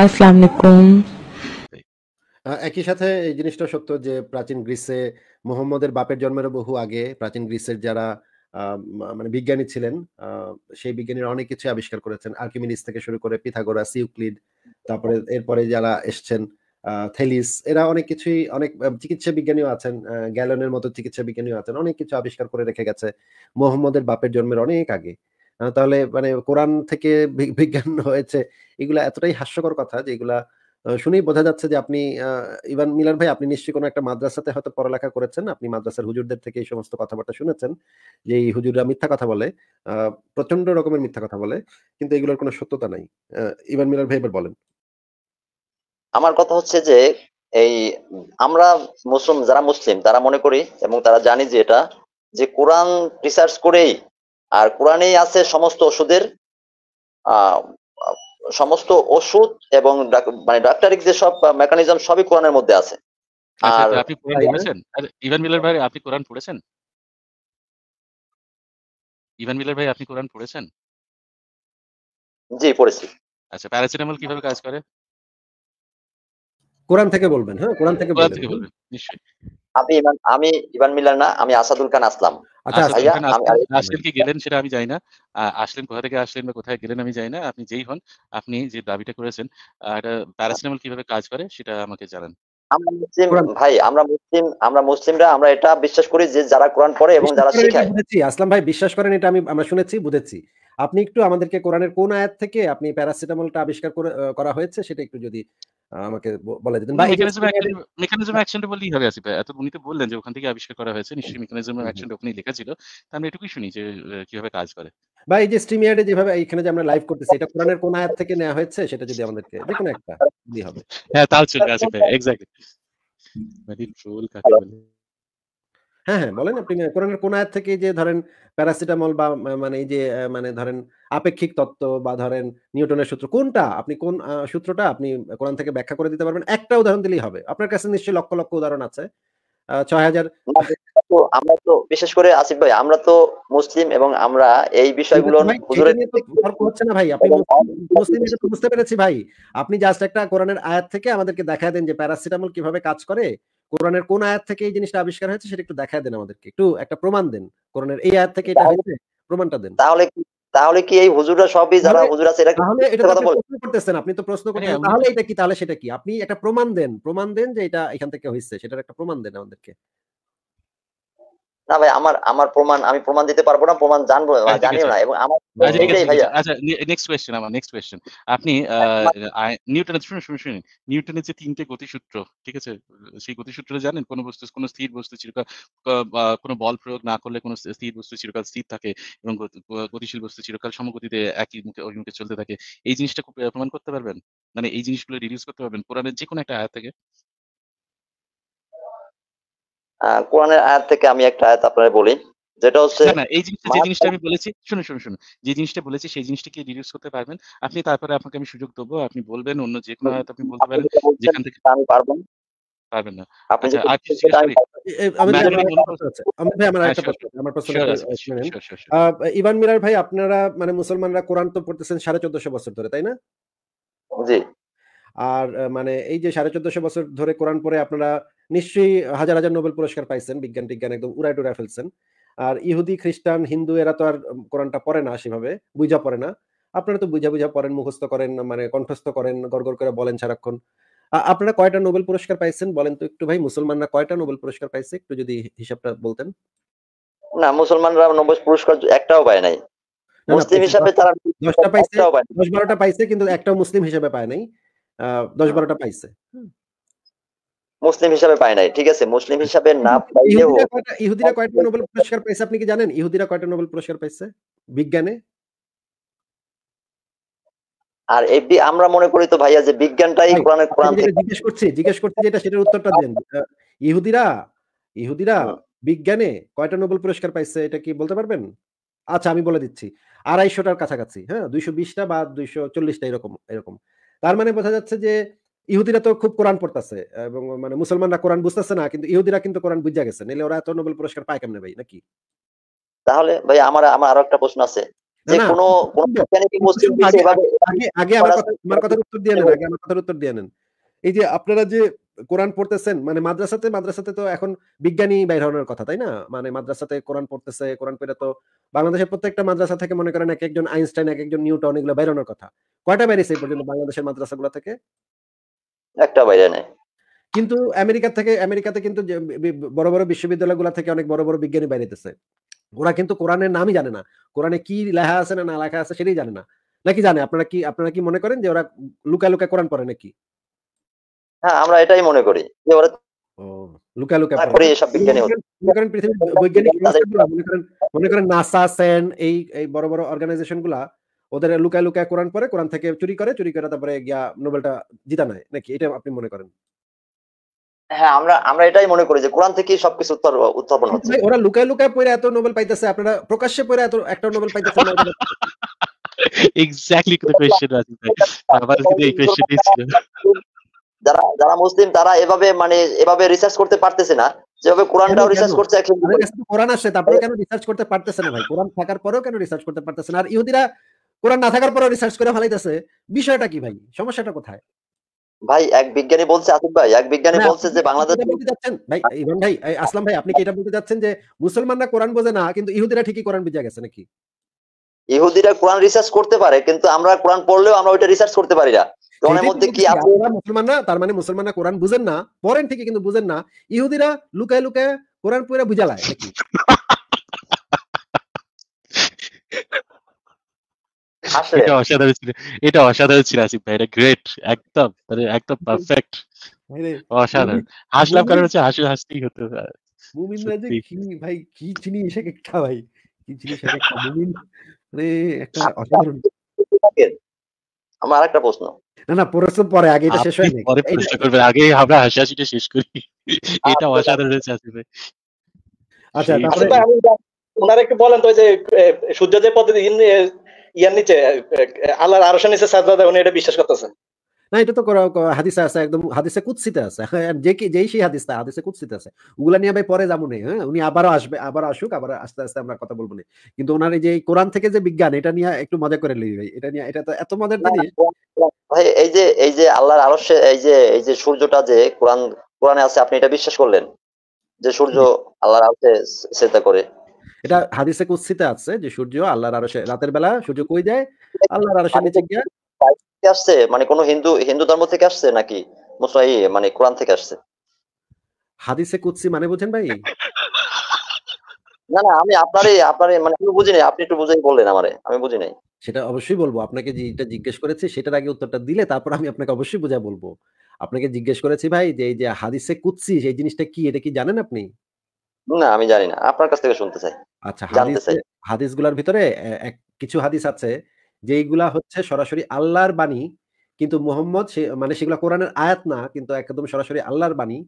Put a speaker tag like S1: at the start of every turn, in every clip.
S1: আসসালামু
S2: একই সাথে এই জিনিসটা সত্য যে প্রাচীন গ্রিসে মোহাম্মদের বাপের জন্মের বহু আগে প্রাচীন গ্রিসের যারা মানে বিজ্ঞানী ছিলেন সেই বিজ্ঞানীরা অনেক কিছু আবিষ্কার করেছেন আর্কিমিডিস থেকে শুরু করে পিথাগোরাস ইউক্লিড তারপরে এরপরে যারা এসছেন থেলিস এরা অনেক কিছুই অনেক চিকিৎসা বিজ্ঞানীও আছেন গ্যালনের মতো চিকিৎসা বিজ্ঞানীও আছেন অনেক কিছু আবিষ্কার করে রেখে গেছে মোহাম্মদের বাপের জন্মের অনেক আগে তাহলে মানে কোরআন থেকে বিজ্ঞান হয়েছে এগুলা এতটাই হাস্যকর কথা যে এগুলা শুনেই বোঝা যাচ্ছে যে আপনি ইভান মিলান ভাই আপনি নিশ্চয়ই কোনো একটা মাদ্রাসাতে হয়তো পড়ালেখা করেছেন আপনি মাদ্রাসার হুজুরদের থেকে এই সমস্ত কথাবার্তা শুনেছেন যে এই হুজুররা মিথ্যা কথা বলে প্রচন্ড রকমের মিথ্যা কথা বলে কিন্তু এগুলোর কোনো সত্যতা নাই ইভান মিলান ভাই এবার বলেন
S3: আমার কথা হচ্ছে যে এই আমরা মুসলিম যারা মুসলিম তারা মনে করি এবং তারা জানি যে এটা যে কোরআন রিসার্চ করেই আর কোরআনেই আছে সমস্ত ওষুধের সমস্ত ওষুধ এবং মানে ডাক্তারিক যে সব মেকানিজম সবই কোরআনের মধ্যে আছে
S1: আচ্ছা, আর আচ্ছা, আপনি কোরআন হ্যাঁ। পড়েছেন ইভান মিলার ভাই আপনি কোরআন পড়েছেন ইভান মিলার ভাই আপনি কোরআন পড়েছেন জি পড়েছি আচ্ছা প্যারাসিটামল কিভাবে কাজ করে
S2: কোরআন থেকে বলবেন হ্যাঁ কোরআন থেকে বলবেন
S3: নিশ্চয়ই আমি ইমান আমি ইমান মিল্লার না আমি আসাদুল খান আসলাম আচ্ছা, আচ্ছা,
S1: আসলেন কি গেলেন সেটা আমি জানি না আসলেন কোথা থেকে আসলেন বা কোথায় গেলেন আমি জানি না আপনি যেই হন আপনি যে দাবিটা করেছেন এটা প্যারাসিটামল কিভাবে কাজ করে সেটা আমাকে জানান
S3: আমরা মুসলিম ভাই আমরা মুসলিম আমরা মুসলিমরা আমরা এটা বিশ্বাস করি যে যারা কোরআন পড়ে এবং যারা শেখায়
S2: আসলাম ভাই বিশ্বাস করেন এটা আমি আমরা শুনেছি বুঝেছি আপনি একটু আমাদেরকে কোরআনের কোন আয়াত থেকে আপনি প্যারাসিটামলটা আবিষ্কার করা হয়েছে সেটা একটু যদি আমাকে বলা যেত
S1: মেকানিজম অ্যাকশনটা বললেই হবে আসিফ এত উনি তো বললেন যে ওখান থেকে আবিষ্কার করা হয়েছে নিশ্চয়ই মেকানিজম অ্যাকশনটা ওখানেই লেখা ছিল তা আমরা এটুকুই শুনি যে কিভাবে কাজ করে
S2: বা এই যে স্ট্রিম ইয়ার্ডে যেভাবে এখানে যে আমরা লাইভ করতেছি এটা কোরআনের কোন আয়াত থেকে নেওয়া হয়েছে সেটা যদি আমাদেরকে যে কোনো একটা
S1: দিই হবে হ্যাঁ তাও চলবে আসিফ এক্স্যাক্টলি ভেরি ট্রুল কাকে বলে
S2: হ্যাঁ, হ্যাঁ, বলেন আপনি কোরআনের কোন আয়াত থেকে যে ধরেন প্যারাসিটামল বা মানে এই যে মানে ধরেন আপেক্ষিক তত্ত্ব বা ধরেন নিউটনের সূত্র কোনটা আপনি কোন সূত্রটা আপনি কোরআন থেকে ব্যাখ্যা করে দিতে পারবেন? একটা উদাহরণ দিলেই হবে। আপনার কাছে নিশ্চয়ই লক্ষ, লক্ষ উদাহরণ আছে।
S3: আমরা তো বিশেষ করে আসিফ ভাই আমরা তো মুসলিম এবং আমরা এই বিষয়গুলো
S2: হচ্ছে না ভাই। আপনি মুসলিম, বুঝতে পেরেছি ভাই। আপনি জাস্ট একটা কোরআনের আয়াত থেকে আমাদেরকে দেখা দেন যে প্যারাসিটামল কিভাবে কাজ করে কোরআনের কোন আয়াত থেকে এই জিনিসটা আবিষ্কার হয়েছে সেটা একটু দেখায় দেন আমাদেরকে একটু একটা প্রমাণ দেন কোরআনের এই আয়াত থেকে এটা হয়েছে প্রমাণটা
S3: দেন তাহলে তাহলে কি এই হুজুররা সবই যারা হুজুর আছে এরা তাহলে এটা কথা প্রশ্ন
S2: করতেছেন আপনি তো প্রশ্ন করেন হ্যাঁ, তাহলে এটা কি তাহলে সেটা কি আপনি একটা প্রমাণ দেন প্রমাণ দেন যে এটা এখান থেকে হইছে সেটার একটা প্রমাণ দেন আমাদেরকে
S3: না ভাই আমার আমার প্রমাণ আমি প্রমাণ দিতে পারবো না প্রমাণ জানবো হ্যাঁ, জানিও না এবং আমার
S1: আচ্ছা, নেক্সট কোয়েশ্চেন আমার নেক্সট কোয়েশ্চেন আপনি তিনটে গতিসূত্র ঠিক আছে সেই গতিসূত্র জানেন কোনো বস্তু স্থির বস্তু চিরকাল বল প্রয়োগ না করলে কোনো স্থির বস্তু চিরকাল স্থির থাকে এবং গতিশীল বস্তু চিরকাল সমগতিতে একই মুখে অভিমুখে চলতে থাকে এই জিনিসটা প্রমাণ করতে পারবেন মানে এই জিনিসগুলো রিডিউস করতে পারবেন কোরআনের যে কোনো একটা আয়াত থেকে
S3: কোরআনের আয়াত থেকে আমি একটা আয়াত আপনারা বলি যেটা হচ্ছে না এই জিনিসটা যে জিনিসটা আমি
S1: বলেছি শুনুন শুনুন শুনুন যে জিনিসটা বলেছি সেই জিনিসটাকে রিডিউস করতে পারবেন আপনি তারপরে আপনাকে আমি সুযোগ দেবো আপনি বলবেন অন্য যে কোনো আয়াত আপনি বলতে পারেন যেখান থেকে আমি পারবো পারবেন না আপনি আচ্ছা,
S2: আমি আমি একটা প্রশ্ন হ্যাঁ, প্রশ্ন আমার আমার ইভান মিরার ভাই আপনারা মানে মুসলমানরা কোরআন তো পড়তেছেন 1450 বছর ধরে তাই না জি আর মানে এই যে সাড়ে চোদ্দশো বছর ধরে কোরআন পরে আপনারা নিশ্চয়ই হাজার হাজার নোবেল পুরস্কার পাইছেন বিজ্ঞান টিজ্ঞান একদম উড়ায় টুড়ায় ফেলছেন আর ইহুদি খ্রিস্টান হিন্দু এরা তো আর কোরআনটা পড়ে না সেভাবে বুঝা পড়ে না আপনারা তো বুঝা বুঝা পড়েন মুখস্থ করেন মানে কণ্ঠস্থ করেন গড় করে বলেন সারাক্ষণ আপনারা কয়টা নোবেল পুরস্কার পাইছেন বলেন তো একটু ভাই মুসলমানরা কয়টা নোবেল পুরস্কার পাইছে একটু যদি হিসাবটা বলতেন
S3: না মুসলমানরা নোবেল পুরস্কার একটাও পায় নাই মুসলিম হিসাবে তারা 10টা পাইছে
S2: 10 12টা পাইছে কিন্তু একটাও মুসলিম হিসাবে পায় নাই
S3: 10 12টা হ্যাঁ। পাইছে মুসলিম হিসাবে পায় নাই ঠিক আছে মুসলিম হিসাবে না পাইলেও
S2: ইহুদিরা কয়টা নোবেল পুরস্কার পাইছে আপনি কি জানেন ইহুদিরা কয়টা নোবেল পুরস্কার পাইছে বিজ্ঞানে
S3: আর এফডি আমরা মনে করি তো ভাইয়া যে বিজ্ঞানটাই কোরআন কোরআন
S2: থেকে জিজ্ঞেস করছি জিজ্ঞেস করছি যেটা সেটার উত্তরটা দেন ইহুদিরা ইহুদিরা বিজ্ঞানে কয়টা নোবেল পুরস্কার পাইছে এটা কি বলতে পারবেন আচ্ছা আমি বলে দিচ্ছি আড়াইশোটার কাছাকাছি হ্যাঁ দুইশো বিশটা বা দুইশো চল্লিশটা এরকম এরকম তার মানে বোঝা যাচ্ছে যে ইহুদিরা তো খুব কোরআন পড়তেছে এবং মানে মুসলমানরা কোরআন বুঝতেছে না কিন্তু ইহুদিরা কিন্তু কোরআন বুঝা গেছে নাহলে ওরা এত নোবেল পুরস্কার পায় কেমনে ভাই নাকি
S3: তাহলে ভাই আমার আমার আরো একটা প্রশ্ন আছে
S2: এই যে আপনারা যে কোরআন পড়তেছেন মানে মাদ্রাসাতে মাদ্রাসাতে তো এখন বিজ্ঞানী বাইর হওয়ার কথা তাই না মানে মাদ্রাসাতে কোরআন পড়তেছে কোরআন পড়ে তো বাংলাদেশের প্রত্যেকটা মাদ্রাসা থেকে মনে করেন এক একজন আইনস্টাইন এক একজন নিউটন এগুলো বাইর হওয়ার কথা কয়টা বাইরেছে এই পর্যন্ত বাংলাদেশের মাদ্রাসাগুলো
S3: থেকে একটা বাইরে নেয়
S2: কিন্তু আমেরিকা থেকে আমেরিকাতে কিন্তু বড় বড় বিশ্ববিদ্যালয়গুলো থেকে অনেক বড় বড় বিজ্ঞানী বাইরেতেছে ওরা কিন্তু কোরআনের নামই জানে না কোরআনে কি লেখা আছে না না লেখা আছে সেটাই জানে না নাকি জানে আপনারা কি আপনারা কি মনে করেন যে ওরা লুকা লুকা কোরআন পড়ে নাকি
S3: হ্যাঁ আমরা এটাই মনে করি যে ওরা
S2: লুকা লুকা পড়ে এসব বিজ্ঞানী মনে করেন পৃথিবীর বৈজ্ঞানিক মনে করেন মনে করেন নাসা সেন এই এই বড় বড় অর্গানাইজেশনগুলা ওদের লুকায় লুকায় কোরআন পরে কোরআন থেকে চুরি করে চুরি করে তারপরে গিয়া নোবেলটা জিতা নেয় নাকি এটা আপনি মনে করেন
S3: হ্যাঁ আমরা আমরা এটাই মনে করি যে কোরআন থেকে সবকিছু উত্থাপন আচ্ছা হচ্ছে ওরা
S2: লুকায় লুকায় পড়ে এত নোবেল পাইতেছে আপনারা প্রকাশ্যে পড়ে এত একটা নোবেল
S3: পাইতেছে
S1: কোশ্চেন আছে এই কোশ্চেনই ছিল
S3: যারা যারা মুসলিম তারা এভাবে মানে এভাবে রিসার্চ করতে পারতেছে না যেভাবে কোরআনটাও রিসার্চ করছে
S2: কোরআন আসে তারপরে কেন রিসার্চ করতে পারতেছে না ভাই কোরআন থাকার পরেও কেন রিসার্চ করতে পারতেছে না আর ইহুদিরা কোরআন না থাকার পরে রিসার্চ করে ফেলাইতেছে বিষয়টা কি ভাই সমস্যাটা কোথায়
S3: ভাই এক বিজ্ঞানী বলছে আসিফ ভাই এক বিজ্ঞানী বলছে যে বাংলাদেশ ভাই ইভান ভাই
S2: আসলাম ভাই আপনি কি এটা বলতে যাচ্ছেন যে মুসলমানরা কোরআন বোঝে না কিন্তু ইহুদিরা ঠিকই কোরআন বুঝে গেছে নাকি
S3: ইহুদিরা কোরআন রিসার্চ করতে পারে কিন্তু আমরা কোরআন পড়লেও আমরা ওইটা রিসার্চ করতে পারি না কোরআনের মধ্যে কি আছে
S2: মুসলমানরা তার মানে মুসলমানরা কোরআন বুঝেন না পড়েন ঠিকই কিন্তু বুঝেন না ইহুদিরা লুকায় লুকায় কোরআন পুরা বুঝালায় নাকি
S1: এটা অসাধারণ ছিল এটা অসাধারণ ছিল আসিফ ভাই এটা গ্রেট একদম মানে একদম পারফেক্ট মানে অসাধারণ হাসলাম কারণ হচ্ছে হাসি হাসতেই হতো
S2: কি ভাই কি একটা ভাই কি চিনি এক একটা মুমিন মানে একটা অসাধারণ আমার প্রশ্ন না না প্রশ্ন পরে আগে এটা শেষ হয় পরে প্রশ্ন
S1: করবে আগে আমরা হাসিটা শেষ করি এটা অসাধারণ আসিফ ভাই
S4: আচ্ছা
S2: তারপরে
S3: একটু বলেন তো যে সূর্য পদ্ধতি ইয়ার নিচে আল্লাহর নিচে সাজদা উনি এটা বিশ্বাস করতেছেন
S2: না এটা তো আছে একদম হাদিসে কুৎসিতে আছে হ্যাঁ, যে কি যেই সেই হাদিসটা হাদিসে কুৎসিতে আছে নিয়ে ভাই পরে যাবো নেই হ্যাঁ উনি আবারও আসবে আবার আসুক আবার আস্তে আস্তে আমরা কথা বলবো কিন্তু ওনার যে কোরআন থেকে যে বিজ্ঞান এটা নিয়ে একটু মজা করে লই ভাই এটা নিয়ে এটা তো এত মজার ভাই
S3: এই যে এই যে আল্লাহর আরশে এই যে এই যে সূর্যটা যে কোরআন কোরআনে আছে আপনি এটা বিশ্বাস করলেন যে সূর্য আল্লাহর আরশে করে
S2: এটা হাদিসে কুৎসিতে আছে যে সূর্য আল্লাহর আরশে রাতের বেলা সূর্য কই যায় আল্লাহর আরশের নিচে গিয়া
S3: আসছে মানে কোন হিন্দু হিন্দু ধর্ম থেকে আসছে নাকি মুসাই মানে কোরআন থেকে আসছে
S2: হাদিসে কুৎসি মানে বুঝেন ভাই
S3: না না আমি আপনারই আপনারই মানে আমি বুঝি নাই আপনি একটু বুঝাই বললেন আমারে আমি বুঝি নাই
S2: সেটা অবশ্যই বলবো আপনাকে যেটা জিজ্ঞেস করেছি সেটার আগে উত্তরটা দিলে তারপর আমি আপনাকে অবশ্যই বুঝা বলবো আপনাকে জিজ্ঞেস করেছি ভাই যে এই যে হাদিসে কুৎসি সেই জিনিসটা কি এটা কি জানেন আপনি
S3: না আমি জানি না আপনার কাছ থেকে শুনতে চাই
S2: আচ্ছা হাদিস হাদিসগুলোর ভিতরে কিছু হাদিস আছে যেইগুলা হচ্ছে সরাসরি আল্লাহর বাণী কিন্তু মোহাম্মদ মানে সেগুলো কোরআনের আয়াত না কিন্তু একদম সরাসরি আল্লাহর বাণী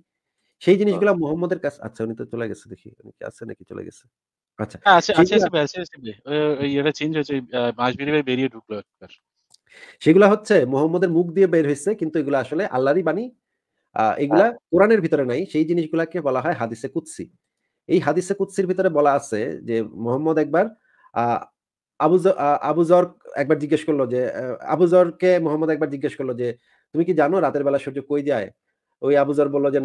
S2: সেই জিনিসগুলো মোহাম্মদের কাছে আচ্ছা উনি তো চলে গেছে দেখি উনি কি আছে নাকি চলে গেছে আচ্ছা আচ্ছা
S1: আচ্ছা এটা চেঞ্জ হয়েছে মাসবিরি ভাই বেরিয়ে ঢুকলো একবার
S2: সেগুলা হচ্ছে মোহাম্মদের মুখ দিয়ে বের হয়েছে কিন্তু এগুলো আসলে আল্লাহরই বাণী এগুলা হ্যাঁ। কোরআনের ভিতরে নাই সেই জিনিসগুলাকে বলা হয় হাদিসে কুৎসি এই হাদিসে কুৎসির ভিতরে বলা আছে যে মোহাম্মদ একবার আবুজর একবার জিজ্ঞেস করলো যে আবুজরকে মোহাম্মদ একবার জিজ্ঞেস করলো যে তুমি কি জানো রাতের বেলা সূর্য কই যায় ওই আবুজর বললো যে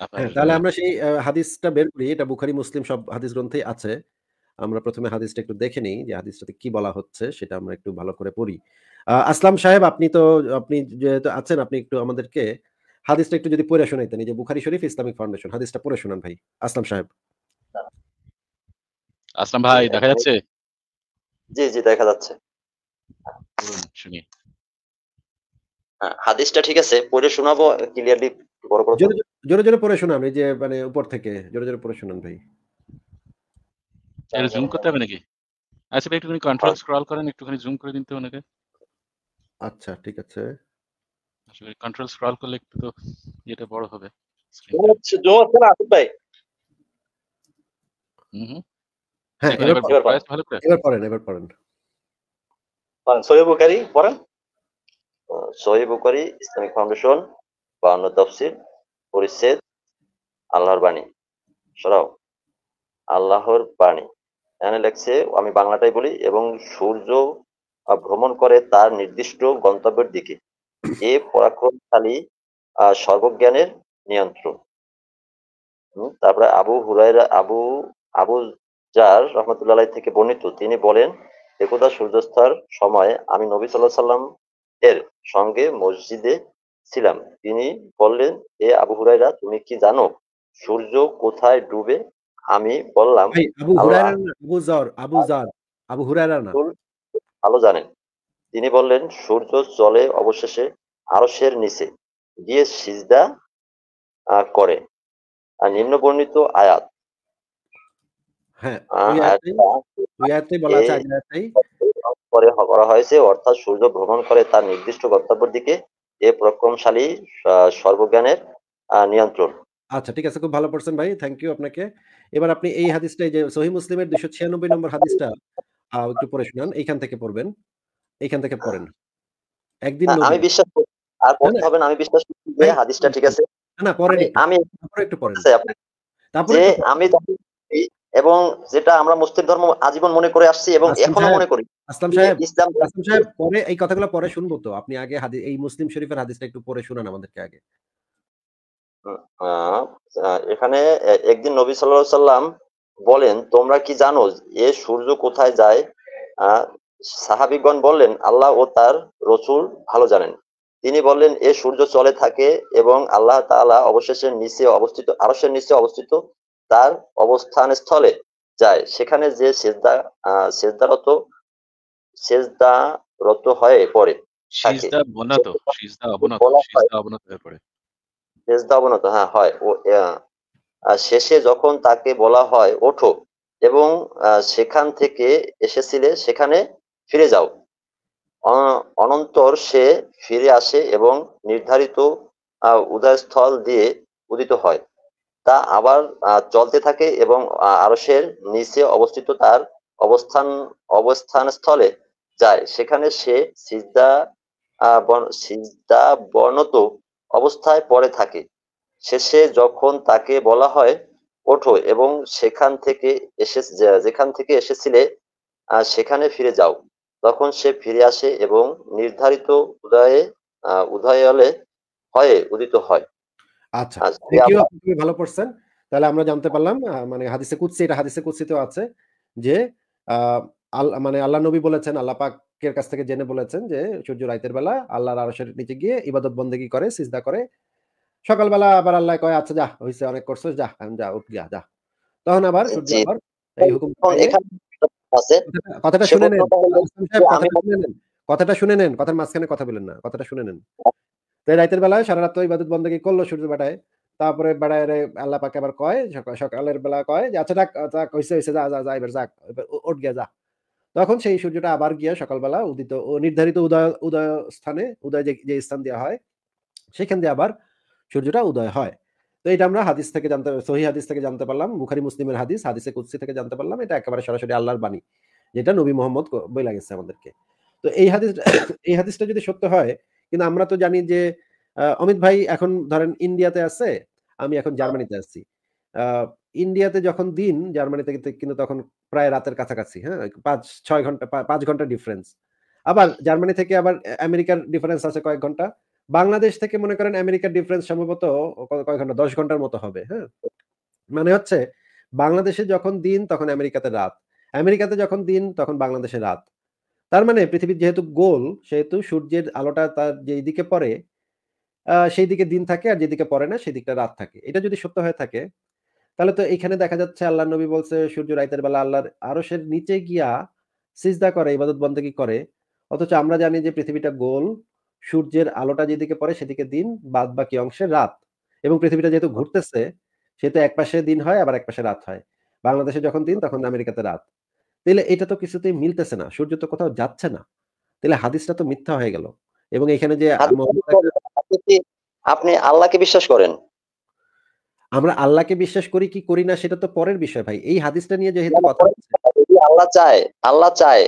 S1: তাহলে আমরা
S2: সেই হাদিসটা বের করি এটা বুখারি মুসলিম সব হাদিস গ্রন্থে আছে আমরা প্রথমে হাদিসটা একটু দেখে নিই যে হাদিসটাতে কি বলা হচ্ছে সেটা আমরা একটু ভালো করে পড়ি আসলাম সাহেব আপনি তো আপনি যেহেতু আছেন আপনি একটু আমাদেরকে হাদিসটা একটু যদি পড়ে শোনাইতেন যে বুখারি শরীফ ইসলামিক ফাউন্ডেশন হাদিসটা পড়ে শোনান ভাই আসলাম সাহেব
S1: আসলাম ভাই দেখা যাচ্ছে
S3: জি জি দেখা যাচ্ছে শুনি হাদিসটা ঠিক আছে পড়ে শোনাবো
S1: ক্লিয়ারলি বড় বড়
S2: জোরে জোরে পড়ে শোনান এই যে মানে উপর থেকে জোরে জোরে পড়ে শোনান ভাই
S1: এর জুম করতে হবে নাকি আচ্ছা ভাই একটুখানি কন্ট্রোল স্ক্রল করেন একটুখানি জুম করে দিতে ওনাকে
S2: আচ্ছা ঠিক আছে
S1: আসলে কন্ট্রোল স্ক্রল করলে একটু তো এটা বড় হবে আছে না ভাই
S3: ইসলামিক ফাউন্ডেশন পরিচ্ছেদ আল্লাহর বাণী আল্লাহর বাণী এখানে লেখছে আমি বাংলাটাই বলি এবং সূর্য ভ্রমণ করে তার নির্দিষ্ট গন্তব্যের দিকে এ পরাক্রমশালী সর্বজ্ঞানের নিয়ন্ত্রণ তারপরে Abu Hurairah Abu Abu Dharr রহমতুল্লাহ থেকে বর্ণিত তিনি বলেন একদা সূর্যাস্তার সময় আমি নবী সাল্লাহ সাল্লাম এর সঙ্গে মসজিদে ছিলাম তিনি বললেন এ আবু হুরাইরা তুমি কি জানো সূর্য কোথায় ডুবে আমি বললাম ভালো জানেন তিনি বললেন সূর্য চলে অবশেষে আরসের নিচে গিয়ে সিজদা করে আর বর্ণিত আয়াত হ্যাঁ, করা হয়েছে অর্থাৎ সূর্য ভ্রমণ করে তার নির্দিষ্ট গন্তব্যের দিকে এ প্রক্রমশালী সর্বজ্ঞানের নিয়ন্ত্রণ
S2: আচ্ছা ঠিক আছে খুব ভালো পড়ছেন ভাই থ্যাংক ইউ আপনাকে এবার আপনি এই হাদিসটা এই যে সহি মুসলিমের দুশো ছিয়ানব্বই নম্বর হাদিসটা একটু পড়ে শুনান এইখান থেকে পড়বেন এইখান থেকে পড়েন একদিন আমি বিশ্বাস
S3: করি আর পড়তে হবে না আমি বিশ্বাস করি যে হ্যাঁ। হাদিসটা ঠিক আছে না না পড়েন আমি একটু তারপরে একটু পড়েন আছে আপনার তারপরে যে আমি এবং যেটা আমরা মুসলিম ধর্ম আজীবন মনে করে আসছি এবং এখনো মনে করি আসলাম সাহেব ইসলাম আসলাম
S2: সাহেব পরে এই কথাগুলো পরে শুনবো তো আপনি আগে হাদি- এই মুসলিম শরীফের হাদিসটা একটু পরে শুনান আমাদেরকে আগে
S3: এখানে একদিন নবী সাল্লা সাল্লাম বলেন তোমরা কি জানো এ সূর্য কোথায় যায় সাহাবিগণ বললেন আল্লাহ ও তার রসুল ভালো জানেন তিনি বললেন এ সূর্য চলে থাকে এবং আল্লাহ তালা অবশেষের নিচে অবস্থিত আরসের নিচে অবস্থিত তার অবস্থান স্থলে যায় সেখানে যে সেজদা সেজদারত সেজদারত হয়ে পড়ে সেজদা অবনত হ্যাঁ হয় ও শেষে যখন তাকে বলা হয় ওঠো এবং সেখান থেকে এসেছিলে সেখানে ফিরে যাও অনন্তর সে ফিরে আসে এবং নির্ধারিত উদয়স্থল দিয়ে উদিত হয় তা আবার চলতে থাকে এবং আরসের নিচে অবস্থিত তার অবস্থান অবস্থান স্থলে যায় সেখানে সে সিজদা সিজদা বর্ণত অবস্থায় পড়ে থাকে শেষে যখন তাকে বলা হয় ওঠো এবং সেখান থেকে এসে যেখান থেকে এসেছিলে সেখানে ফিরে যাও তখন সে ফিরে আসে এবং নির্ধারিত উদয়ে উদয়লে হয়ে উদিত হয় আচ্ছা
S2: ভালো পড়ছেন তাহলে আমরা জানতে পারলাম মানে হাদিসে কুচ্ছি এটা হাদিসে কুৎসিতেও আছে যে মানে আল্লাহ নবী বলেছেন আল্লাপাক কের কাছ থেকে জেনে বলেছেন যে সূর্য রাতের বেলা আল্লাহর আরশের নিচে গিয়ে ইবাদত বন্দেগী করে সিজদা করে সকালবেলা আবার আল্লাহ কয় আচ্ছা যা হইছে অনেক করছো যা এখন যা উঠ গিয়া যা তখন আবার সূর্য আবার
S3: এই হুকুম কথাটা শুনে নেন
S2: কথাটা শুনে নেন কথার মাঝখানে কথা বলেন না কথাটা শুনে নেন তাই রাতের বেলায় সারা রাত তো ইবাদত বন্দেগী করলো সূর্য বেটায় তারপরে বেড়ায় রে আল্লাহ পাকে আবার কয় সকালের বেলা কয় যে আচ্ছা ডাক হইছে হইছে যা যা যা এবার যাক ওঠ গিয়া যা তখন সেই সূর্যটা আবার গিয়া সকালবেলা উদিত নির্ধারিত উদয় উদয় স্থানে উদয় যে স্থান দেওয়া হয় সেখান দিয়ে আবার সূর্যটা উদয় হয় তো এটা আমরা হাদিস থেকে জানতে সহি হাদিস থেকে জানতে পারলাম বুখারি মুসলিমের হাদিস হাদিসে কুৎসি থেকে জানতে পারলাম এটা একেবারে সরাসরি আল্লাহর বাণী যেটা নবী মোহাম্মদ বই লাগেছে আমাদেরকে তো এই হাদিস এই হাদিসটা যদি সত্য হয় কিন্তু আমরা তো জানি যে অমিত ভাই এখন ধরেন ইন্ডিয়াতে আছে আমি এখন জার্মানিতে হ্যাঁ। আসছি ইন্ডিয়াতে যখন দিন জার্মানি থেকে কিন্তু তখন প্রায় রাতের কাছাকাছি হ্যাঁ পাঁচ ছয় ঘন্টা পাঁচ ঘন্টা ডিফারেন্স আবার জার্মানি থেকে আবার আমেরিকার ডিফারেন্স আছে কয়েক ঘন্টা বাংলাদেশ থেকে মনে করেন আমেরিকার ডিফারেন্স সম্ভবত কয়েক ঘন্টা দশ ঘন্টার মতো হবে হ্যাঁ মানে হচ্ছে বাংলাদেশে যখন দিন তখন আমেরিকাতে রাত আমেরিকাতে যখন দিন তখন বাংলাদেশে রাত তার মানে পৃথিবীর যেহেতু গোল সেহেতু সূর্যের আলোটা তার যেই দিকে পড়ে সেই দিকে দিন থাকে আর যেদিকে পড়ে না সেই দিকটা রাত থাকে এটা যদি সত্য হয়ে থাকে তাহলে তো এখানে দেখা যাচ্ছে আল্লাহ নবী বলছে সূর্য রাইতের বেলা আল্লাহর আরশের নিচে গিয়া সিজদা করে ইবাদত বন্দী করে অথচ আমরা জানি যে পৃথিবীটা গোল সূর্যের আলোটা যেদিকে পড়ে সেদিকে দিন বাদ বাকি অংশে রাত এবং পৃথিবীটা যেহেতু ঘুরতেছে সেহেতু এক পাশে দিন হয় আবার এক পাশে রাত হয় বাংলাদেশে যখন দিন তখন আমেরিকাতে রাত তাহলে এটা তো কিছুতেই মিলতেছে না সূর্য তো কোথাও যাচ্ছে না তাহলে হাদিসটা তো মিথ্যা হয়ে গেল এবং এখানে যে
S3: আপনি আল্লাহকে বিশ্বাস করেন
S2: আমরা আল্লাহকে বিশ্বাস করি কি করি না সেটা তো পরের বিষয় ভাই এই হাদিসটা
S3: নিয়ে যেহেতু কথা আল্লাহ চায় আল্লাহ চায়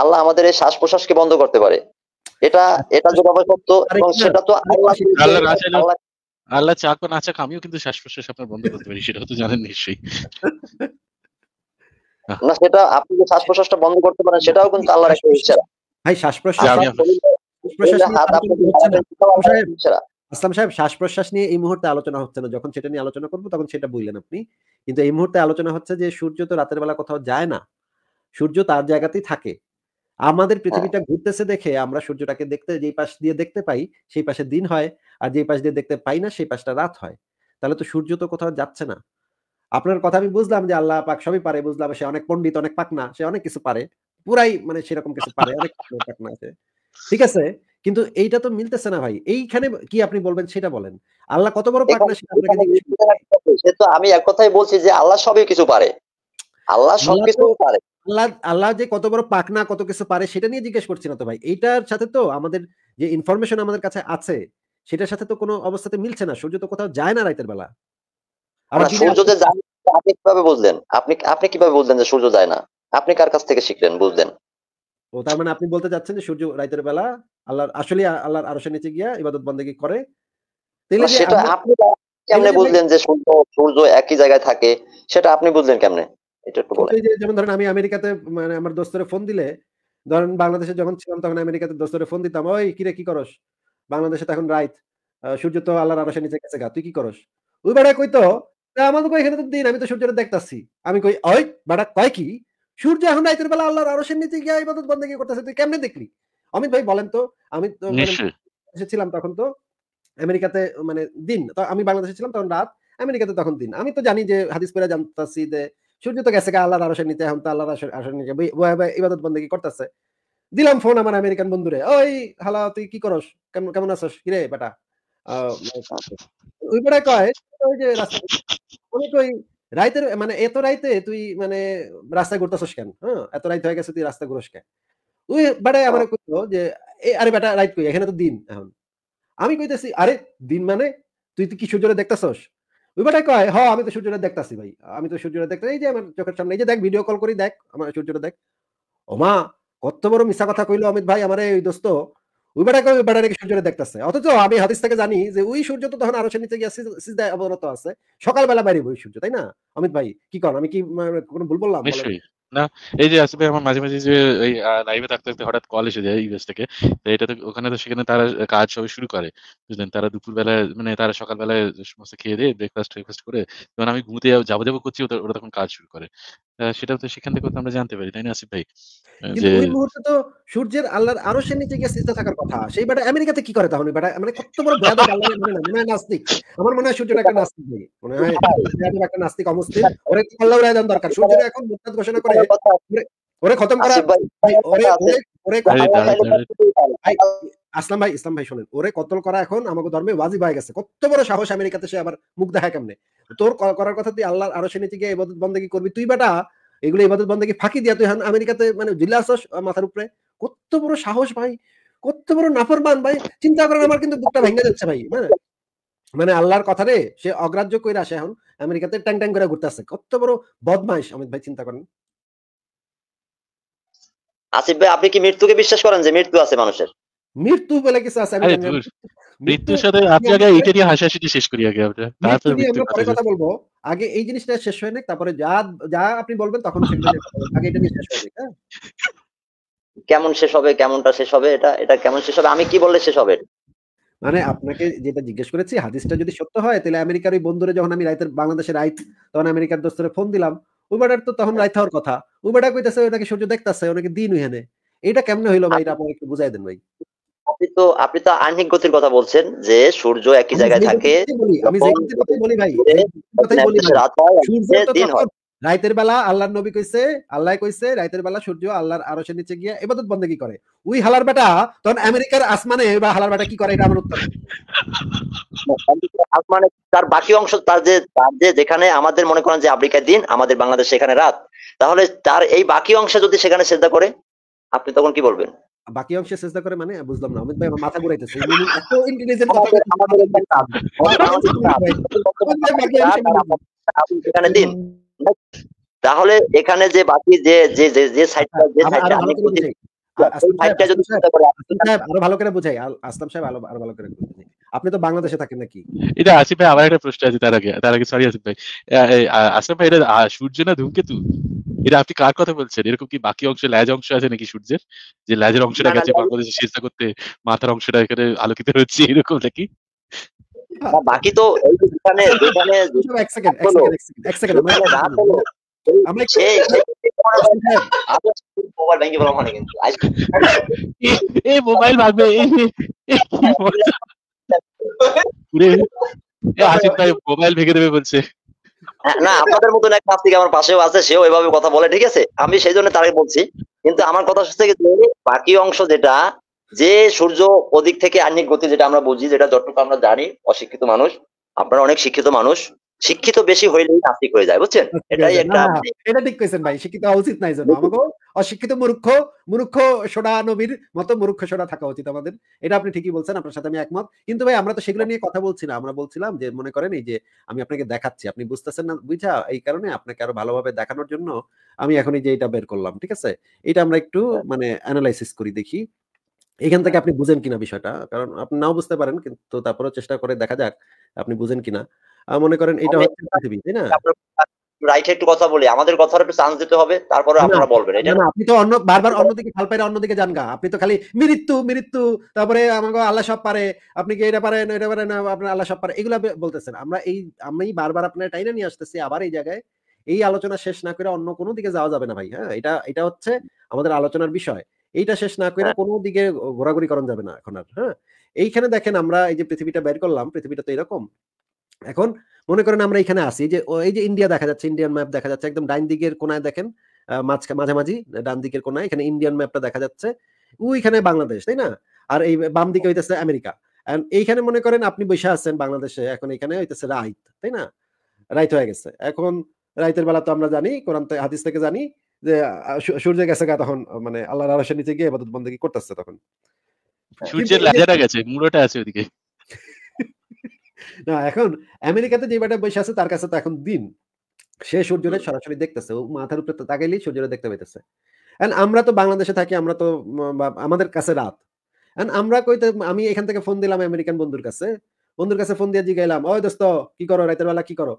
S3: আল্লাহ আমাদের এই শ্বাস প্রশ্বাসকে বন্ধ করতে পারে এটা এটা যেভাবে সত্য এবং সেটা তো আল্লাহ
S1: আল্লাহ চাক না চাক আমিও কিন্তু শ্বাস প্রশ্বাস আপনার বন্ধ করতে পারি সেটা তো জানেন নিশ্চয়ই
S3: না সেটা আপনি যে শ্বাস প্রশ্বাসটা বন্ধ করতে পারেন সেটাও কিন্তু আল্লাহর একটা ইচ্ছা ভাই শ্বাস প্রশ্বাস
S2: আসলাম সাহেব শ্বাস প্রশ্বাস নিয়ে এই মুহূর্তে আলোচনা হচ্ছে না যখন সেটা নিয়ে আলোচনা করবো তখন সেটা বুঝলেন আপনি কিন্তু এই মুহূর্তে আলোচনা হচ্ছে যে সূর্য তো রাতের বেলা কোথাও যায় না সূর্য তার জায়গাতেই থাকে আমাদের হ্যাঁ। পৃথিবীটা ঘুরতেছে দেখে আমরা সূর্যটাকে দেখতে যেই পাশ দিয়ে দেখতে পাই সেই পাশে দিন হয় আর যেই পাশ দিয়ে দেখতে পাই না সেই পাশটা রাত হয় তাহলে তো সূর্য তো কোথাও যাচ্ছে না আপনার কথা আমি বুঝলাম যে আল্লাহ পাক সবই পারে বুঝলাম সে অনেক পণ্ডিত অনেক পাকনা সে অনেক কিছু পারে পুরাই মানে সেরকম কিছু পারে অনেক পাকনা আছে ঠিক আছে কিন্তু এইটা তো মিলতেছে না ভাই এইখানে কি আপনি বলবেন সেটা বলেন আল্লাহ
S3: কত বড় আমি এক কথাই বলছি যে আল্লাহ সবই কিছু পারে আল্লাহ সবকিছু পারে
S2: আল্লাহ আল্লাহ যে কত বড় পাকনা কত কিছু পারে সেটা নিয়ে জিজ্ঞেস করছি না তো ভাই এইটার সাথে তো আমাদের যে ইনফরমেশন আমাদের কাছে আছে সেটার সাথে তো কোনো অবস্থাতে মিলছে না সূর্য তো কোথাও যায় না রাতের বেলা
S3: সূর্য যে যায় আপনি কিভাবে বুঝলেন আপনি আপনি কিভাবে বুঝলেন যে সূর্য যায় না আপনি কার কাছ থেকে শিখলেন বুঝলেন
S2: ও তার মানে আপনি বলতে চাচ্ছেন যে সূর্য রাতের বেলা আল্লাহর আসলে আল্লাহর আরশের নিচে গিয়া ইবাদত বন্দেগী করে তাহলে সেটা আপনি
S3: কেমনে বুঝলেন যে সূর্য একই জায়গায় থাকে সেটা আপনি বুঝলেন কেমনে এটা একটু বলেন
S2: যেমন ধরেন আমি আমেরিকাতে মানে আমার দোস্তরে ফোন দিলে ধরেন বাংলাদেশে যখন ছিলাম তখন আমেরিকাতে দোস্তরে ফোন দিতাম ওই কি করস বাংলাদেশে তখন রাইত সূর্য তো আল্লাহর আরশের নিচে গেছে গা তুই কি করস ওই বেড়া কইতো আমাদের এখানে তো দিন আমি তো সূর্যটা দেখতাছি আমি কই ওই বেড়া কয় কি সূর্য এখন রাইতের বেলা আল্লাহর আরশের নিচে গিয়ে ইবাদত বন্দেগী করতেছে তুই কেমনে দেখলি অমিত ভাই বলেন তো আমি তো মানে এসেছিলাম তখন তো আমেরিকাতে মানে দিন তো আমি বাংলাদেশে ছিলাম তখন রাত আমেরিকাতে তখন দিন আমি তো জানি যে হাদিস পেরা জানতাছি যে সূর্য তো গেছে আল্লাহর আরশের নিতে এখন তো আল্লাহর আরশের নিচে ইবাদত বন্দেগি করতেছে দিলাম ফোন আমার আমেরিকান বন্ধুরে ওই হালো তুই কি করস কেমন কেমন আছস কিরে বেটা ওই বেটা কয় ওই যে রাস্তা ওই রাইতে মানে এত রাইতে তুই মানে রাস্তায় ঘুরতেছস কেন হ্যাঁ এত রাইতে হয়ে গেছে তুই রাস্তা ঘুরস কেন ওই আমার কইতো যে আরে বেটা রাইট কই এখানে তো দিন এখন আমি আরে দিন মানে তুই তো কি ওই কয় হ আমি তো দেখতাছি ভাই আমি তো দেখতে এই যে আমার চোখের সামনে এই যে দেখ ভিডিও কল দেখ আমার দেখ কত বড় মিশা কথা কইলো অমিত ভাই দোস্ত ওই কয় বেটা নাকি দেখতেছে অথচ আমি হাদিস থেকে জানি যে ওই সূর্য তো তখন আরো সে নিচে গিয়ে সিজদায় অবনত আছে সকালবেলা বাইরে ওই সূর্য তাই না অমিত ভাই কি কর আমি কি মানে কোনো ভুল বললাম
S1: না এই যে আসলে আমার মাঝে মাঝে যে ওই লাইভে থাকতে থাকতে হঠাৎ কল এসে যায় ইউএস থেকে এটা তো ওখানে তো সেখানে তারা কাজ সবাই শুরু করে বুঝলেন তারা দুপুর বেলায় মানে তারা সকাল বেলায় সমস্ত খেয়ে দিয়ে ব্রেকফাস্ট ট্রেকফাস্ট করে যখন আমি ঘুমোতে যাবো যাবো করছি ওরা তখন কাজ শুরু করে সেটা তো সেখান থেকে আমরা জানতে পারি তাই না আসিফ ভাই যে ওই
S2: মুহূর্তে তো সূর্যের আল্লাহর আরো সে নিচে গিয়ে সিজদা থাকার কথা সেই বেটা আমেরিকাতে কি করে তাহলে বেটা মানে কত বড় ভয়াবহ আল্লাহ মানে না নাস্তিক আমার মনে হয় সূর্যের একটা নাস্তিক মনে হয় একটা নাস্তিক অমুসলিম ওরে আল্লাহ রায় দরকার সূর্যের এখন ঘোষণা করে ওরে খতম করা ওরে ওরে ওরে আসলাম ভাই ইসলাম ভাই শোনেন ওরে কতল করা এখন আমাকে ধর্মে ওয়াজি ভাই গেছে কত বড় সাহস আমেরিকাতে সে আবার মুখ দেখায় কেমনে তোর করার কথা তুই আল্লাহর আরো সেনে গিয়ে এবাদত বন্দেগি করবি তুই বেটা এগুলো এবাদত বন্দেগি ফাঁকি দিয়া তুই আমেরিকাতে মানে জিল্লা আসস মাথার উপরে কত বড় সাহস ভাই কত বড় নাফরমান ভাই চিন্তা করেন আমার কিন্তু বুকটা ভেঙে যাচ্ছে ভাই মানে মানে আল্লাহর কথা রে সে অগ্রাহ্য করে আসে এখন আমেরিকাতে ট্যাং ট্যাং করে ঘুরতে আসে কত বড় বদমাইশ অমিত ভাই
S3: চিন্তা করেন আসিফ ভাই আপনি কি মৃত্যুকে বিশ্বাস করেন যে মৃত্যু
S1: আছে মানুষের
S2: মৃত্যু বলে কিছু আছে আমি
S1: মৃত্যুর সাথে আপনি আগে এইটা নিয়ে হাসাহাসিটি শেষ করি আগে আমরা তারপরে মৃত্যু পরে কথা
S2: বলবো আগে এই জিনিসটা শেষ হয়ে নাক তারপরে যা যা আপনি বলবেন তখন
S3: আগে এটা নিয়ে শেষ হবে নাক হ্যাঁ? কেমন শেষ হবে কেমনটা শেষ হবে এটা এটা কেমন শেষ হবে আমি কি বললে শেষ হবে
S2: মানে আপনাকে যেটা জিজ্ঞেস করেছি হাদিসটা যদি সত্য হয় তাহলে আমেরিকার ওই বন্ধুরে যখন আমি রাইতের বাংলাদেশের রাইত তখন আমেরিকার দোস্তরে ফোন দিলাম উবাটার তো তখন রাইত হওয়ার কথা উবাটা কইতাছে ওটাকে সূর্য দেখতাছে ওনাকে দিন হইনে এটা কেমনে হইলো ভাই এটা আচ্ছা। আপনাকে একটু বুঝাই
S3: দেন ভাই আপনি তো আপনি তো আহ্নিক গতির কথা বলছেন যে সূর্য একই জায়গায় থাকে
S2: রাইতের বেলা আল্লাহ নবী কইছে আল্লাহ কইছে রাইতের বেলা সূর্য আল্লাহর আরশের নিচে গিয়া ইবাদত বন্দেগী করে উই হালার বেটা তখন আমেরিকার আসমানে বা হালার বেটা কি করে এটা আমার উত্তর
S3: আসমানে তার বাকি অংশ তার যে তার যে যেখানে আমাদের মনে করেন যে আফ্রিকার দিন আমাদের বাংলাদেশ সেখানে রাত তাহলে তার এই বাকি অংশে যদি সেখানে শ্রদ্ধা করে আপনি তখন কি বলবেন
S2: বাকি অংশে চেষ্টা করে মানে বুঝলাম না অমিত ভাই আমার মাথা ঘুরাইতেছে
S3: তাহলে এখানে যে বাকি যে যে যে সাইডটা যে সাইডটা আমি
S2: আরো ভালো করে আরো ভালো করে আপনি তো বাংলাদেশে থাকেন নাকি
S1: এটা আসিফ ভাই আবার একটা প্রশ্ন আছে তার আগে তার আগে সরি আসিফ ভাই আসিফ ভাই এটা সূর্য না ধূমকেতু এটা আপনি কার কথা বলছেন এরকম কি বাকি অংশে ল্যাজ অংশ আছে নাকি সূর্যের যে ল্যাজের অংশটা গেছে বাংলাদেশে চেষ্টা করতে মাথার অংশটা এখানে আলোকিত হচ্ছে এরকম নাকি বাকি তো এই মোবাইল ভেঙে দেবে বলছে
S3: না আপনাদের মতন এক নাস্তিক আমার পাশেও আছে সেও এভাবে কথা বলে ঠিক আছে আমি সেই জন্য তারাই বলছি কিন্তু আমার কথা হচ্ছে বাকি অংশ যেটা যে সূর্য ওদিক থেকে আহ্নিক গতি যেটা আমরা বুঝি যেটা যতটুকু আমরা জানি অশিক্ষিত মানুষ আপনারা অনেক শিক্ষিত মানুষ শিক্ষিত বেশি হইলেই নাস্তিক হয়ে যায় বুঝছেন এটাই একটা এটা ঠিক
S2: কইছেন ভাই শিক্ষিত হওয়া উচিত নাই জন্য আমাগো অশিক্ষিত মূর্খ মূর্খ সোনা নবীর মতো মূর্খ সোনা থাকা উচিত আমাদের এটা আপনি ঠিকই বলছেন আপনার সাথে আমি একমত কিন্তু ভাই আমরা তো সেগুলো নিয়ে কথা বলছি না আমরা বলছিলাম যে মনে করেন এই যে আমি আপনাকে দেখাচ্ছি আপনি বুঝতেছেন না বুঝা এই কারণে আপনাকে আরো ভালোভাবে দেখানোর জন্য আমি এখনই যে এটা বের করলাম ঠিক আছে এটা আমরা একটু মানে অ্যানালাইসিস করি দেখি এখান থেকে আপনি বুঝেন কিনা বিষয়টা কারণ আপনি নাও বুঝতে পারেন কিন্তু তারপরে চেষ্টা করে দেখা যাক আপনি
S3: বুঝেন কিনা মনে করেন এটা হচ্ছে পৃথিবী তাই না একটু কথা বলি আমাদের কথার একটু চান্স দিতে হবে তারপরে আপনারা বলবেন এটা না আপনি
S2: তো অন্য বারবার অন্যদিকে খাল পাইরা অন্যদিকে যান গা আপনি তো খালি মৃত্যু মৃত্যু তারপরে আমাকে আল্লাহ সব পারে আপনি কি এটা পারেন এটা পারেন আল্লাহ সব পারে এগুলা বলতেছেন আমরা এই আমি বারবার আপনার টাইনে নিয়ে আসতেছি আবার এই জায়গায় এই আলোচনা শেষ না করে অন্য কোনো দিকে যাওয়া যাবে না ভাই হ্যাঁ এটা এটা হচ্ছে আমাদের আলোচনার বিষয় এইটা শেষ না করে হ্যাঁ। কোনো দিকে ঘোরাঘুরি করানো যাবে না এখন আর হ্যাঁ এইখানে দেখেন আমরা এই যে পৃথিবীটা বের করলাম পৃথিবীটা তো এরকম এখন মনে করেন আমরা এখানে আসি যে এই যে ইন্ডিয়া দেখা যাচ্ছে ইন্ডিয়ান ম্যাপ দেখা যাচ্ছে একদম ডাইন দিকের কোনায় দেখেন মাঝামাঝি ডান দিকের কোনায় এখানে ইন্ডিয়ান ম্যাপটা দেখা যাচ্ছে ওইখানে বাংলাদেশ তাই না আর এই বাম দিকে হইতেছে আমেরিকা এইখানে মনে করেন আপনি বসে আছেন বাংলাদেশে এখন এখানে হইতেছে রাইত তাই না রাইত হয়ে গেছে এখন রাইতের বেলা তো আমরা জানি কোরআন হাদিস থেকে জানি যে সূর্য গেছে গা তখন মানে আল্লাহর আরশের নিচে গিয়ে ইবাদত বন্দেগী করতেছে তখন
S1: সূর্যের লাজারা গেছে মুড়োটা আছে ওদিকে
S2: না এখন আমেরিকাতে যে বেটা বসে আছে তার কাছে তো এখন দিন সে সূর্যরে সরাসরি দেখতেছে ও মাথার উপরে তো তাকাইলেই সূর্যরে দেখতে পাইতেছে এন্ড আমরা তো বাংলাদেশে থাকি আমরা তো আমাদের কাছে রাত এন্ড আমরা কইতে আমি এখান থেকে ফোন দিলাম আমেরিকান বন্ধুর কাছে বন্ধুর কাছে ফোন দিয়ে জিগাইলাম ওই দোস্ত কি করো রাতের বেলা কি করো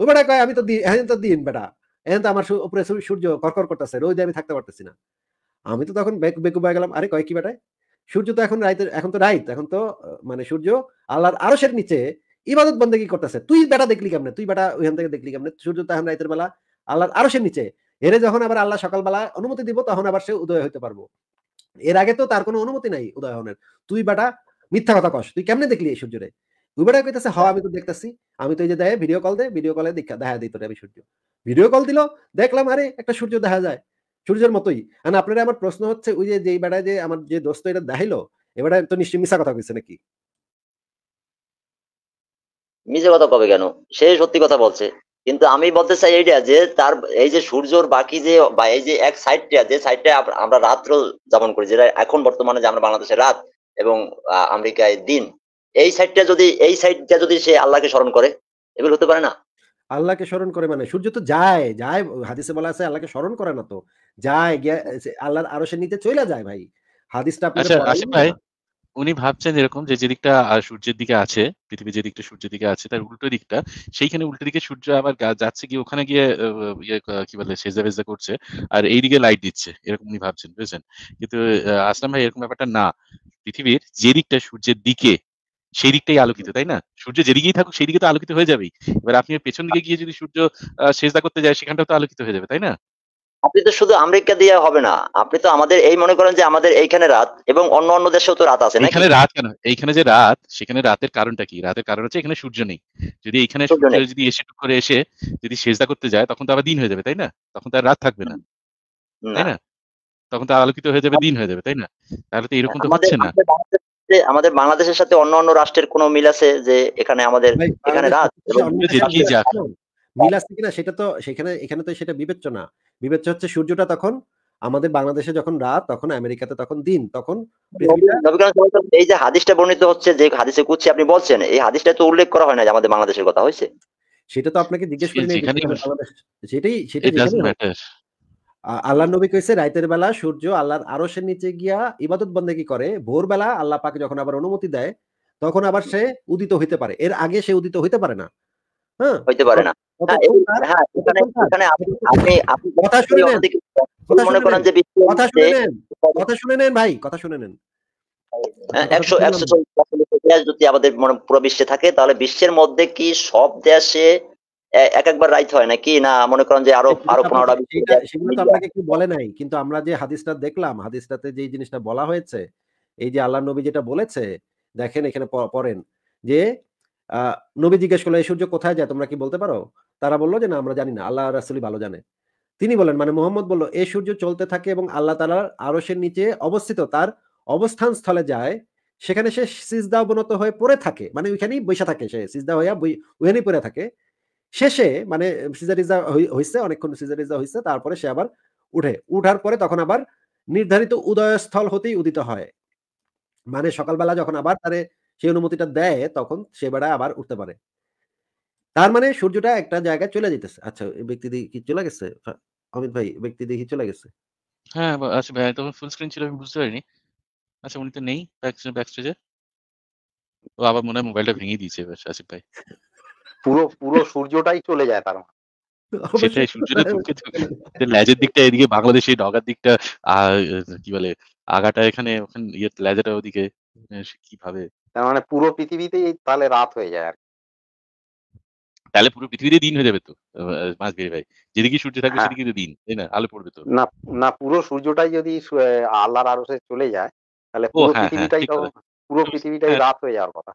S2: ও বেটা কয় আমি তো দিন হ্যাঁ তো দিন বেটা এখন তো আমার উপরে সূর্য করকর করতেছে রোজ আমি থাকতে পারতেছি না আমি তো তখন বেকুবা গেলাম আরে কয় কি বেটায় সূর্য তো এখন রাইতে এখন তো রাইত এখন তো মানে সূর্য আল্লাহর আরো সের নিচে ইবাদত বন্ধে কি করতেছে তুই বেটা দেখলি কেমনে তুই বেটা ওইখান থেকে দেখলি কেমনে সূর্য তো এখন রাইতের বেলা আল্লাহর আরো সের নিচে এরে যখন আবার আল্লাহ সকালবেলা অনুমতি দিব তখন আবার সে উদয় হইতে পারবো এর আগে তো তার কোনো অনুমতি নাই উদয় হনের তুই বেটা মিথ্যা কথা কস তুই কেমনে দেখলি এই সূর্যরে তুই বেটা কইতেছে হ আমি তো দেখতেছি আমি তো এই যে দেয় ভিডিও কল দে ভিডিও কলে দেখা দেখা দিত আমি সূর্য ভিডিও কল দিল দেখলাম আরে একটা সূর্য দেখা যায় সূর্যের মতোই মানে আপনারা আমার প্রশ্ন হচ্ছে ওই যে বেড়ায় যে আমার যে দোস্ত এটা দেখাইলো এবারে তো নিশ্চয়ই মিশা কথা কইছে নাকি
S3: মিশা কথা কবে কেন সে সত্যি কথা বলছে কিন্তু আমি বলতে চাই এইটা যে তার এই যে সূর্যর বাকি যে বা এই যে এক সাইডটা যে সাইডটা আমরা রাত্র যাপন করি যেটা এখন বর্তমানে যে আমরা বাংলাদেশে রাত এবং আমেরিকায় দিন এই সাইডটা যদি এই সাইডটা যদি সে আল্লাহকে স্মরণ করে এগুলো হতে পারে না
S2: আল্লাহকে স্মরণ করে মানে সূর্য তো যায় যায় হাদিসে বলা আছে আল্লাহকে স্মরণ করে না তো যায় আল্লাহর আরশের নিচে চলে যায় ভাই হাদিসটা আচ্ছা, আচ্ছা ভাই
S1: উনি ভাবছেন এরকম যে যেদিকটা সূর্যের দিকে আছে পৃথিবী যেদিকটা সূর্যের দিকে আছে তার উল্টো দিকটা সেইখানে উল্টো দিকে সূর্য আবার যাচ্ছে গিয়ে ওখানে গিয়ে ইয়ে, কি বলে সেজা করছে আর এই দিকে লাইট দিচ্ছে এরকম উনি ভাবছেন বুঝছেন কিন্তু আসলাম ভাই এরকম ব্যাপারটা না পৃথিবীর যে দিকটা সূর্যের দিকে সেই দিকটাই আলোকিত তাই না সূর্য যেদিকেই থাকুক সেই দিকে তো আলোকিত হয়ে যাবেই এবার আপনি পেছন দিকে গিয়ে যদি সূর্য সেজদা করতে যায় সেখানটাও তো আলোকিত হয়ে যাবে তাই না
S3: আপনি তো শুধু আমেরিকা দিয়ে হবে না আপনি তো আমাদের এই মনে করেন যে আমাদের এইখানে রাত এবং অন্য অন্য দেশেও তো রাত আছে এখানে রাত
S1: কেন এইখানে যে রাত সেখানে রাতের কারণটা কি রাতের কারণ হচ্ছে এখানে সূর্য নেই যদি এখানে সূর্য যদি এসে টুক করে এসে যদি সেজদা করতে যায় তখন তো আবার দিন হয়ে যাবে তাই না তখন তো আর রাত থাকবে না তাই না তখন তো আলোকিত হয়ে যাবে দিন হয়ে যাবে তাই না তাহলে তো এরকম তো হচ্ছে না
S3: আমাদের বাংলাদেশের সাথে অন্য অন্য রাষ্ট্রের কোনো মিল আছে যে এখানে আমাদের এখানে রাত
S2: মিল আছে কিনা সেটা তো সেখানে এখানে তো সেটা বিবেচ্য না বিবেচ্য হচ্ছে সূর্যটা তখন আমাদের বাংলাদেশে যখন রাত তখন আমেরিকাতে তখন দিন তখন
S3: এই যে হাদিসটা বর্ণিত হচ্ছে যে হাদিসে কুচ্ছি আপনি বলছেন এই হাদিসটা তো উল্লেখ করা হয় না যে আমাদের বাংলাদেশের কথা হয়েছে সেটা তো আপনাকে জিজ্ঞেস করি
S2: সেটাই সেটাই আল্লাহ নবী কইছে রাতের বেলা সূর্য আল্লাহর আরশের নিচে গিয়া ইবাদত বন্দেগি করে ভোরবেলা আল্লাহ পাকে যখন আবার অনুমতি দেয় তখন আবার সে উদিত হইতে পারে এর আগে সে উদিত হইতে পারে না হ্যাঁ, হইতে পারে না বিশ্বের
S3: মধ্যে কি সব দেশে এক একবার রাইট হয় নাকি না মনে করেন যে আরো আরো পনেরোটা সেগুলো আপনাকে
S2: কি বলে নাই কিন্তু আমরা যে হাদিসটা দেখলাম হাদিসটাতে যে জিনিসটা বলা হয়েছে এই যে আল্লাহ নবী যেটা বলেছে দেখেন এখানে পড়েন যে নবী জিজ্ঞেস করলো এই সূর্য কোথায় যায় তোমরা কি বলতে পারো তারা বললো যে না আমরা জানি না আল্লাহ রাসুলি ভালো জানে তিনি বলেন মানে মোহাম্মদ বলল এই সূর্য চলতে থাকে এবং আল্লাহ তালার আরসের নিচে অবস্থিত তার অবস্থান স্থলে যায় সেখানে সে সিজদা অবনত হয়ে পড়ে থাকে মানে ওইখানেই বৈশা থাকে সে সিজদা হইয়া ওইখানেই পড়ে থাকে শেষে মানে সিজারিজা হয়েছে অনেকক্ষণ সিজারিজা হয়েছে তারপরে সে আবার উঠে উঠার পরে তখন আবার নির্ধারিত উদয়স্থল হতেই উদিত হয় মানে সকালবেলা যখন আবার তারে সেই অনুমতিটা দেয় তখন সে বেড়া আবার উঠতে পারে তার মানে সূর্যটা একটা জায়গায় চলে যেতেছে আচ্ছা ব্যক্তি দেখি চলে গেছে অমিত ভাই ব্যক্তি দেখি চলে গেছে
S1: হ্যাঁ আচ্ছা ভাই তখন ফুল স্ক্রিন ছিল আমি বুঝতে পারিনি আচ্ছা উনি তো নেই ব্যাক স্টেজে ও আবার মনে হয় মোবাইলটা ভেঙে দিয়েছে এবার আসিফ ভাই
S2: পুরো পুরো সূর্যটাই চলে যায় তার মানে।
S1: সেটাই ল্যাজের দিকটা এদিকে বাংলাদেশে ডগার দিকটা কি বলে আগাটা এখানে ওখানে ইয়ে ল্যাজাটা ওদিকে কিভাবে
S3: তার মানে পুরো পৃথিবীতেই তাহলে রাত হয়ে যায় আর
S1: তাহলে পুরো পৃথিবীতে দিন হয়ে যাবে তো মাস ভাই যেদিকে সূর্য থাকবে হ্যাঁ। সেদিকে তো দিন তাই না আলো পড়বে তো না
S2: না পুরো সূর্যটাই যদি আল্লাহর চলে যায় তাহলে পুরো হ্যাঁ,
S1: হ্যাঁ, পৃথিবীটাই
S3: পুরো পৃথিবীটাই রাত হয়ে যাওয়ার কথা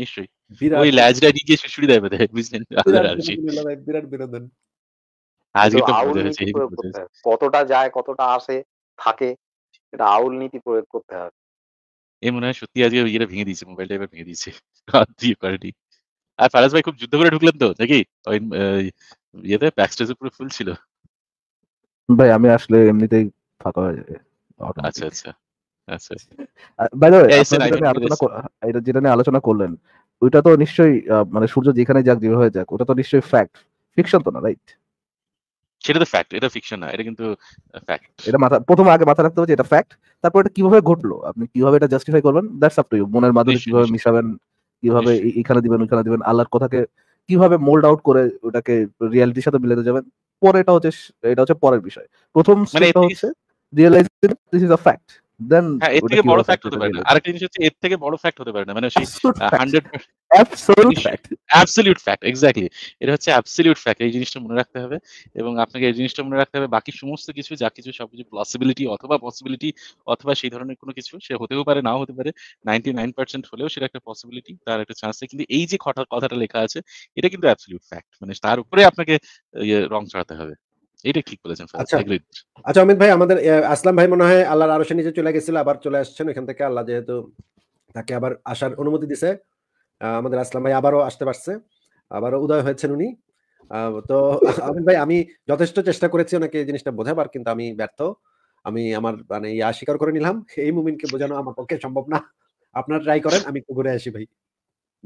S1: নিশ্চয়ই ওই ল্যাজটা দিকে শিশুড়ি দেবে বুঝলেন আল্লাহর বিরাট বিনোদন আজকে তো
S3: কতটা যায় কতটা আসে থাকে এটা আউল নীতি প্রয়োগ করতে হবে
S1: এই মনে হয় সত্যি আজকে ইয়েটা ভেঙে দিয়েছে মোবাইলটা এবার ভেঙে দিয়েছে দিয়ে আর ফারাজ ভাই খুব যুদ্ধ করে ঢুকলেন তো নাকি ওই ইয়েতে ব্যাক স্টেজে পুরো ফুল ছিল
S4: ভাই আমি আসলে এমনিতেই ফাঁকা হয়ে যাবে
S1: আচ্ছা আচ্ছা আচ্ছা
S4: যেটা নিয়ে আলোচনা করলেন ওইটা তো নিশ্চয়ই মানে সূর্য যেখানে যাক যেভাবে যাক ওটা তো নিশ্চয়ই ফ্যাক্ট ফিকশন তো না রাইট
S1: সেটা তো ফ্যাক্ট এটা ফিকশন না এটা কিন্তু ফ্যাক্ট
S4: uh, এটা মাথা প্রথম আগে মাথা রাখতে হবে যে এটা ফ্যাক্ট তারপর এটা কিভাবে ঘটলো আপনি কিভাবে এটা জাস্টিফাই করবেন দ্যাটস আপ টু ইউ মনের মাধ্যমে কিভাবে মিশাবেন কিভাবে এখানে দিবেন ওখানে দিবেন আল্লাহর কথাকে কিভাবে মোল্ড আউট করে ওটাকে রিয়ালিটির সাথে মিলাতে যাবেন পরে এটা হচ্ছে এটা হচ্ছে পরের বিষয় প্রথম মানে এটা হচ্ছে realize this is a fact then হ্যাঁ, এর থেকে বড় ফ্যাক্ট হতে পারে
S1: না আরেকটা জিনিস হচ্ছে এর থেকে বড় ফ্যাক্ট হতে পারে না মানে সেই 100 absolute fact absolute fact exactly এটা হচ্ছে অ্যাবসলিউট ফ্যাক্ট এই জিনিসটা মনে রাখতে হবে এবং আপনাকে এই জিনিসটা মনে রাখতে হবে বাকি সমস্ত কিছু যা কিছু সবকিছু পসিবিলিটি অথবা পসিবিলিটি অথবা সেই ধরনের কোনো কিছু সে হতেও পারে নাও হতে পারে 99% হলেও সেটা একটা পসিবিলিটি তার একটা চান্স থাকে কিন্তু এই যে কথাটা লেখা আছে এটা কিন্তু অ্যাবসলিউট ফ্যাক্ট মানে তার উপরে আপনাকে ইয়ে, রং চড়াতে হবে এটা ঠিক বলেছেন আচ্ছা।,
S2: আচ্ছা অমিত ভাই আমাদের আসলাম ভাই মনে হয় আল্লাহর নিচে চলে গেছিল আবার চলে আসছেন থেকে আল্লাহ যেহেতু তাকে আবার আসার অনুমতি দিছে আমাদের আসলাম ভাই আবারও আসতে পারছে আবারও উদয় হয়েছেন উনি তো আমিন ভাই আমি যথেষ্ট চেষ্টা করেছি ওনাকে এই জিনিসটা বোঝাবার কিন্তু আমি ব্যর্থ আমি আমার মানে ইয়া স্বীকার করে নিলাম এই মুমিনকে বোঝানো আমার পক্ষে সম্ভব না আপনার ট্রাই করেন আমি একটু ঘুরে আসি ভাই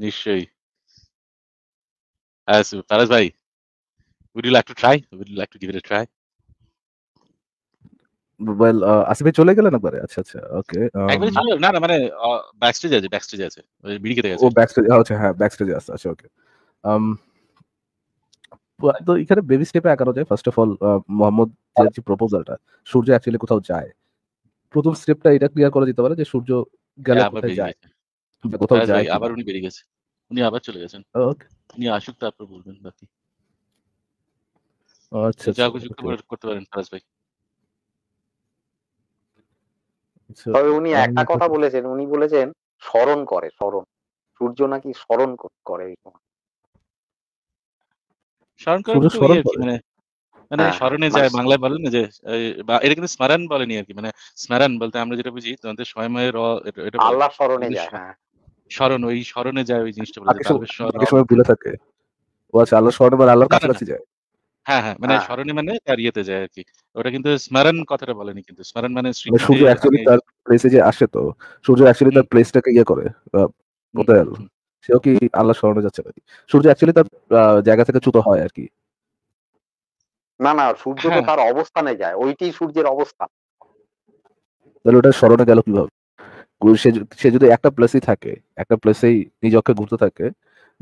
S1: নিশ্চয়ই ফারাজ ভাই Would you like to try? Would you like to give it a try?
S4: Well আসিফে uh, চলে গেলেন একবারে আচ্ছা আচ্ছা ওকে um, একবারে
S1: চলে না না মানে ব্যাক স্টেজে আছে ব্যাক স্টেজে আছে বিড়ি খেতে গেছে ও ব্যাক আচ্ছা, স্টেজে
S4: হ্যাঁ ব্যাক স্টেজে আছে আচ্ছা ওকে um, তো এখানে বেবি স্টেপে আঁকানো যায় ফার্স্ট অফ অল মোহাম্মদ যে প্রপোজালটা আচ্ছা। সূর্য অ্যাকচুয়ালি কোথাও যায় প্রথম
S1: স্টেপটা এটা ক্লিয়ার
S4: করা যেতে পারে যে সূর্য গেলে কোথায় যায় কোথাও আচ্ছা, যায় আবার
S1: উনি বেরিয়ে গেছে উনি আবার চলে গেছেন ওকে উনি আসুক তারপর বলবেন বাকি আচ্ছা, আচ্ছা, আচ্ছা,
S4: তবে উনি একটা কথা বলেছেন উনি বলেছেন স্মরণ করে স্মরণ সূর্য নাকি স্মরণ করে
S1: মানে, মানে হ্যাঁ, স্মরণে মানে যায় বাংলায় বলেন যে এটা কিন্তু স্মরণ বলেনি আর কি মানে স্মরণ বলতে আমরা যেটা বুঝি তোমাদের সময় র এটা আল্লাহ স্মরণে যায় হ্যাঁ। স্মরণ ওই স্মরণে যায় ওই জিনিসটা বলে
S4: সবাই ভুলে থাকে ও আচ্ছা আল্লাহ স্মরণ আল্লাহর কাছাকাছি যায়
S1: হ্যাঁ, হ্যাঁ। মানে আ স্মরণে মানে তার ইয়েতে যায় আর কি ওটা কিন্তু স্মরণ কথাটা বলেনি কিন্তু। স্মরণ মানে, মানে সূর্য অ্যাকচুয়ালি তার
S4: প্লেসে যে আসে তো, সূর্য অ্যাকচুয়ালি তার হুম। প্লেসটাকে ইয়ে করে আ হুম, সেও কি আল্লাহ স্মরণে যাচ্ছে নাকি? সূর্য অ্যাকচুয়ালি তার জায়গা থেকে চ্যুত হয় আর কি
S2: না, না। সূর্য তো হ্যাঁ। তার অবস্থানে যায়। ওইটিই সূর্যের অবস্থান।
S4: তাহলে ওটা স্মরণে গেল কিভাবে? সে সে যদি একটা প্লেসই থাকে, একটা প্লেসেই নিজকে ঘুরতে থাকে,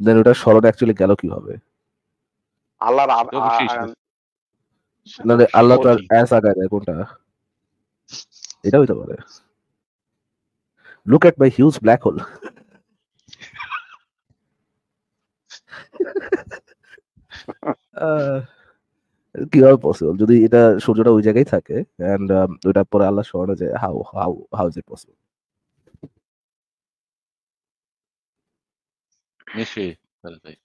S4: দেন ওটা স্মরণ অ্যাকচুয়ালি গেল কিভাবে?
S3: আল্লাহর আল্লাহ
S4: তো কোনটা এটা হইতে পারে look at my huge black hole কিভাবে পসিবল যদি এটা সূর্যটা ওই জায়গায় থাকে অ্যান্ড um, ওইটা পরে আল্লাহ স্মরণে যায় how how how is it possible
S1: নিশ্চয়ই